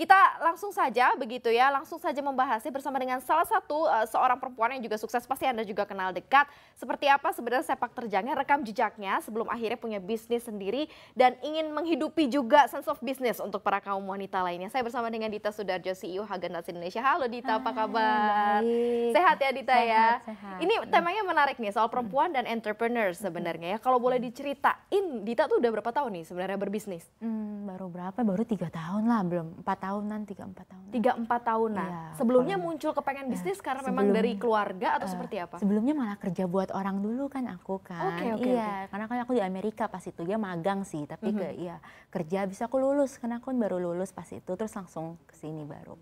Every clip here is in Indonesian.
Kita langsung saja begitu ya, langsung saja membahasnya bersama dengan salah satu uh, seorang perempuan yang juga sukses pasti Anda juga kenal dekat. Seperti apa sebenarnya sepak terjangnya, rekam jejaknya sebelum akhirnya punya bisnis sendiri dan ingin menghidupi juga sense of business untuk para kaum wanita lainnya. Saya bersama dengan Dita Sudarjo CEO Hagendas Indonesia. Halo Dita, apa kabar? Baik. Sehat ya Dita ya? sehat, ya. Sehat. Ini temanya menarik nih soal perempuan dan entrepreneur sebenarnya ya. Kalau boleh diceritain, Dita tuh udah berapa tahun nih sebenarnya berbisnis? Hmm baru berapa baru tiga tahun lah belum empat tahunan tiga empat tahun tiga empat tahunan ya, sebelumnya kalau, muncul kepengen iya, bisnis karena sebelum, memang dari keluarga atau uh, seperti apa sebelumnya malah kerja buat orang dulu kan aku kan okay, okay, iya okay. karena kan aku di Amerika pas itu ya magang sih tapi mm -hmm. ke mhm. iya kerja bisa aku lulus karena aku baru lulus pas itu terus langsung ke sini baru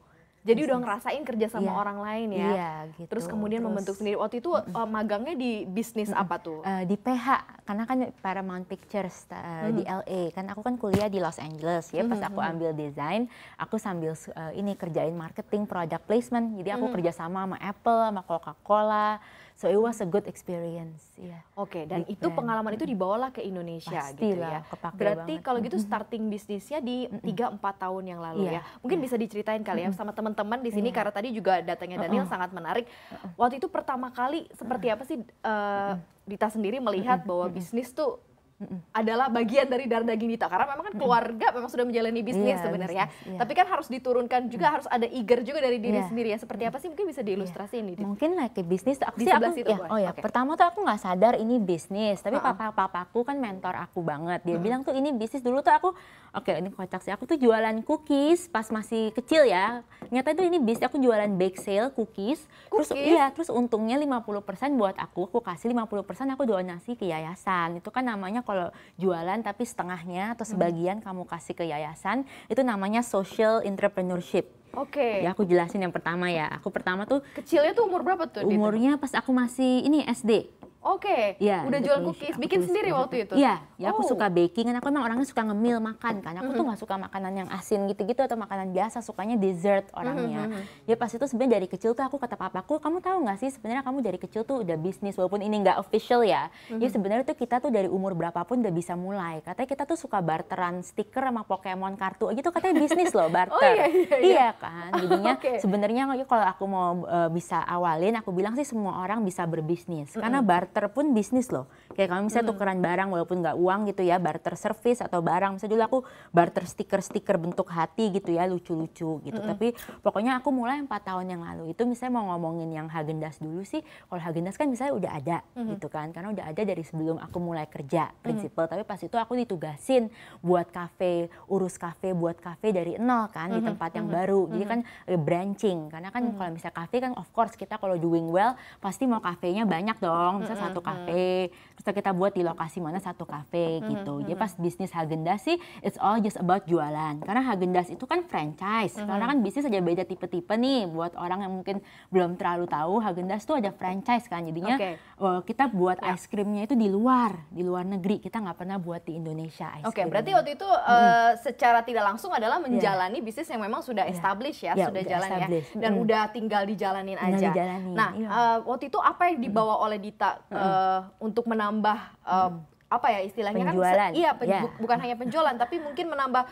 jadi udah ngerasain kerja sama yeah. orang lain ya. Iya, gitu. Terus kemudian Terus, membentuk sendiri. Waktu itu mm, -mm. magangnya di bisnis mm, apa tuh? Uh, di PH, karena kan Paramount Pictures uh, mm. di LA. Kan aku kan kuliah di Los Angeles ya. Pas aku mm-hmm. ambil desain, aku sambil uh, ini kerjain marketing, product placement. Jadi aku mm. kerja sama sama Apple, sama Coca-Cola So it was a good experience. Yeah. Oke, okay, dan Big itu brand. pengalaman itu dibawalah ke Indonesia Pastilah, gitu ya. Berarti banget. kalau gitu starting bisnisnya di tiga empat tahun yang lalu yeah. ya. Mungkin yeah. bisa diceritain kali ya sama teman-teman di sini yeah. karena tadi juga datangnya Daniel uh -uh. sangat menarik. Waktu itu pertama kali seperti apa sih uh, Dita sendiri melihat bahwa bisnis tuh mm adalah bagian dari darah daging Dita karena memang kan keluarga mm memang sudah menjalani bisnis yeah, sebenarnya yeah. tapi kan harus diturunkan juga mm. harus ada eager juga dari diri yeah. sendiri ya seperti apa sih mungkin bisa diilustrasi yeah. Dita. mungkin like bisnis aku sih aku itu, ya, oh ya okay. pertama tuh aku nggak sadar ini bisnis tapi uh-uh. papa papaku kan mentor aku banget dia uh-huh. bilang tuh ini bisnis dulu tuh aku oke okay, ini kocak sih aku tuh jualan cookies pas masih kecil ya nyata itu ini bisnis aku jualan bake sale cookies, cookies? terus iya terus untungnya 50% buat aku aku kasih 50% aku donasi ke yayasan itu kan namanya kalau jualan tapi setengahnya atau hmm. sebagian hmm. kamu kasih ke yayasan, itu namanya social entrepreneurship. Oke. Okay. Ya aku jelasin yang pertama ya. Aku pertama tuh kecilnya tuh umur berapa tuh? Umurnya pas aku masih ini SD. Oke, okay. ya, udah jual cookies, bikin sendiri waktu itu? Iya, ya aku oh. suka baking, kan aku emang orangnya suka ngemil makan kan. Aku mm -hmm. tuh mm-hmm. gak suka makanan yang asin gitu-gitu atau makanan biasa, sukanya dessert orangnya. Mm -hmm. Ya pas itu sebenarnya dari kecil tuh aku kata papaku, kamu tahu gak sih sebenarnya kamu dari kecil tuh udah bisnis, walaupun ini gak official ya. Mm -hmm. Ya sebenarnya tuh kita tuh dari umur berapapun udah bisa mulai. Katanya kita tuh suka barteran stiker sama Pokemon kartu gitu, katanya bisnis loh barter. oh, iya, iya, iya. iya kan, jadinya okay. sebenarnya kalau aku mau uh, bisa awalin, aku bilang sih semua orang bisa berbisnis. Mm -hmm. Karena barter barter pun bisnis loh. Kayak kalau misalnya hmm. tukeran barang walaupun nggak uang gitu ya, barter service atau barang. Misalnya dulu aku barter stiker-stiker bentuk hati gitu ya, lucu-lucu gitu. Hmm. Tapi pokoknya aku mulai empat tahun yang lalu itu misalnya mau ngomongin yang Hagendas dulu sih, kalau Hagendas kan misalnya udah ada hmm. gitu kan. Karena udah ada dari sebelum aku mulai kerja hmm. prinsipal. Hmm. Tapi pas itu aku ditugasin buat kafe, urus kafe, buat kafe dari nol kan hmm. di tempat yang hmm. baru. Jadi hmm. kan eh, branching karena kan hmm. kalau misalnya kafe kan of course kita kalau doing well pasti mau kafenya banyak dong. Misalnya satu cafe terus kita buat di lokasi mana satu cafe gitu jadi pas bisnis Hagendas sih it's all just about jualan karena Hagendas itu kan franchise karena kan bisnis aja beda tipe-tipe nih buat orang yang mungkin belum terlalu tahu Hagendas tuh ada franchise kan jadinya okay. uh, eh, kita buat yeah. ice creamnya itu di luar di luar negeri kita nggak pernah buat di Indonesia ice Oke okay, berarti waktu itu uh, mm. secara tidak langsung adalah ya. menjalani yeah. bisnis yang memang sudah ya. established yeah. ya yeah, ya, sudah jalan ya dan mm. udah tinggal dijalanin tinggal aja. Nah iya. uh, waktu itu apa yang dibawa oleh Dita uh, untuk menambah uh, hmm. apa ya istilahnya kan penjualan. kan iya pen, yeah. bu, bukan hanya penjualan tapi mungkin menambah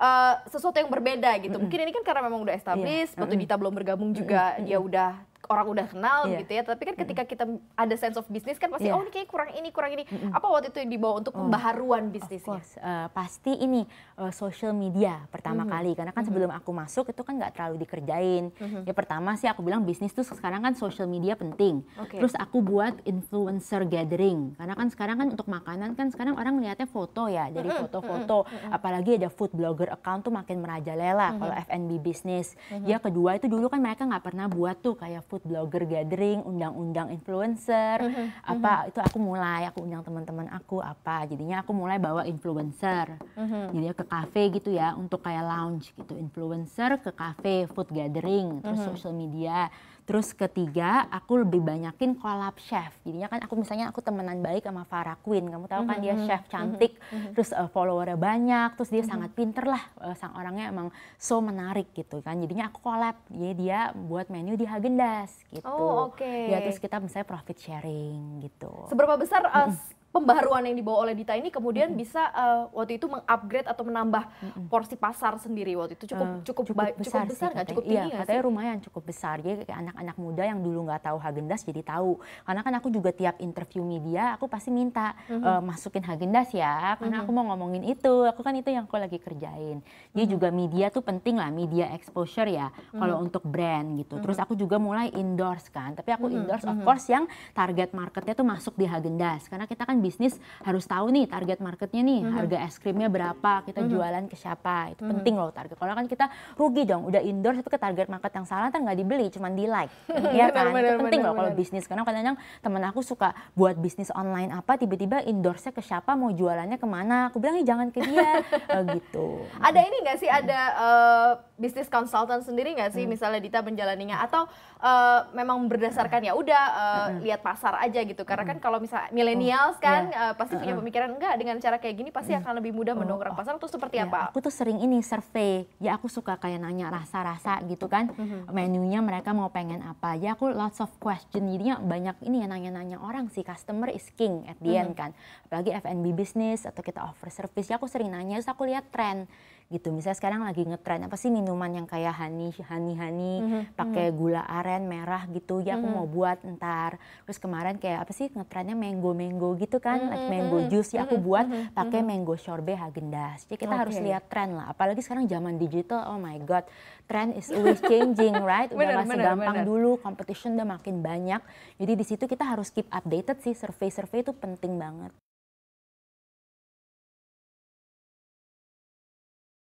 uh, sesuatu yang berbeda gitu. Mm -hmm. Mungkin ini kan karena memang udah iya. established, yeah. Batu Dita belum bergabung juga, mm -hmm. dia udah orang udah kenal yeah. gitu ya tapi kan ketika kita ada sense of business kan pasti yeah. oh ini kayak kurang ini kurang ini mm -hmm. apa waktu itu yang dibawa untuk oh, pembaharuan oh, bisnisnya uh, pasti ini uh, social media pertama mm -hmm. kali karena kan mm -hmm. sebelum aku masuk itu kan nggak terlalu dikerjain mm -hmm. ya pertama sih aku bilang bisnis tuh sekarang kan social media penting okay. terus aku buat influencer gathering karena kan sekarang kan untuk makanan kan sekarang orang melihatnya foto ya dari foto-foto mm -hmm. apalagi ada food blogger account tuh makin merajalela mm -hmm. kalau mm-hmm. F&B bisnis mm -hmm. ya kedua itu dulu kan mereka nggak pernah buat tuh kayak food blogger gathering, undang-undang influencer, mm -hmm. apa mm -hmm. itu aku mulai aku undang teman-teman aku apa. Jadinya aku mulai bawa influencer. Mm -hmm. Jadi ke kafe gitu ya untuk kayak lounge gitu, influencer ke kafe, food gathering, terus mm -hmm. social media. Terus ketiga, aku lebih banyakin collab chef. Jadinya kan aku misalnya aku temenan baik sama Farah Queen. Kamu tahu kan mm -hmm. dia mhm, mhm, chef mhm. cantik, mm -hmm. terus uh, followernya banyak, terus dia mm -hmm. sangat pinter lah. Uh, eh, sang orangnya emang so menarik gitu kan. Jadinya aku collab. Jadi dia buat menu di Hagendas gitu. Oh, oke. Okay. Ya terus kita misalnya profit sharing gitu. Seberapa besar uh, mm -hmm Pembaruan yang dibawa oleh Dita ini kemudian mm -hmm. bisa uh, waktu itu mengupgrade atau menambah mm -hmm. porsi pasar sendiri waktu itu cukup uh, cukup cukup, besar cukup besar nggak cukup iya, tinggi iya, katanya sih? lumayan cukup besar ya kayak anak-anak muda yang dulu nggak tahu Hagendas jadi tahu karena kan aku juga tiap interview media aku pasti minta mm -hmm. uh, masukin Hagendas ya karena mm -hmm. aku mau ngomongin itu aku kan itu yang aku lagi kerjain Dia mm -hmm. juga media tuh penting lah media exposure ya mm -hmm. kalau mm-hmm. untuk brand gitu mm -hmm. terus mm-hmm. aku juga mulai endorse kan tapi aku mm -hmm. endorse of mm-hmm. course yang target marketnya tuh masuk di Hagendas karena kita kan bisnis harus tahu nih target marketnya nih, mm-hmm. harga es krimnya berapa, kita mm-hmm. jualan ke siapa. Itu mm-hmm. penting loh target. Kalau kan kita rugi dong, udah indoor tapi ke target market yang salah kan nggak dibeli, cuma di like. ya kan? bener, itu penting bener, loh kalau bisnis. Karena kadang-kadang temen aku suka buat bisnis online apa, tiba-tiba endorse ke siapa, mau jualannya kemana. Aku bilang eh, jangan ke dia, uh, gitu. Ada ini nggak sih, ada uh, bisnis konsultan sendiri nggak sih, hmm. misalnya Dita menjalaninya? Atau uh, memang berdasarkan ya udah uh, hmm. lihat pasar aja gitu. Karena hmm. kan kalau misalnya milenials kan, kan iya. uh, pasti uh -uh. punya pemikiran enggak dengan cara kayak gini pasti iya. akan lebih mudah oh. mendongkrak oh, pasar tuh seperti iya, apa? Aku tuh sering ini survei. Ya aku suka kayak nanya rasa-rasa gitu kan. Mm -hmm. Menunya mereka mau pengen apa. Ya aku lots of question. Jadinya banyak ini ya nanya-nanya orang sih. Customer is king at the mm -hmm. end mm-hmm. kan. Apalagi F&B business atau kita offer service. Ya aku sering nanya terus aku lihat tren gitu misalnya sekarang lagi ngetren apa sih minuman yang kayak hani honey hani mm -hmm. pakai gula aren merah gitu ya aku mm -hmm. mau buat ntar terus kemarin kayak apa sih ngetrennya mango mango gitu kan mm -hmm. like mhm. mango juice ya aku mhm, buat mm -hmm. pakai mango sorbet hagendas jadi kita okay. harus lihat tren lah apalagi sekarang zaman digital oh my god trend is always changing right udah bener, masih bener, gampang bener. dulu competition udah makin banyak jadi di situ kita harus keep updated sih survei survei itu penting banget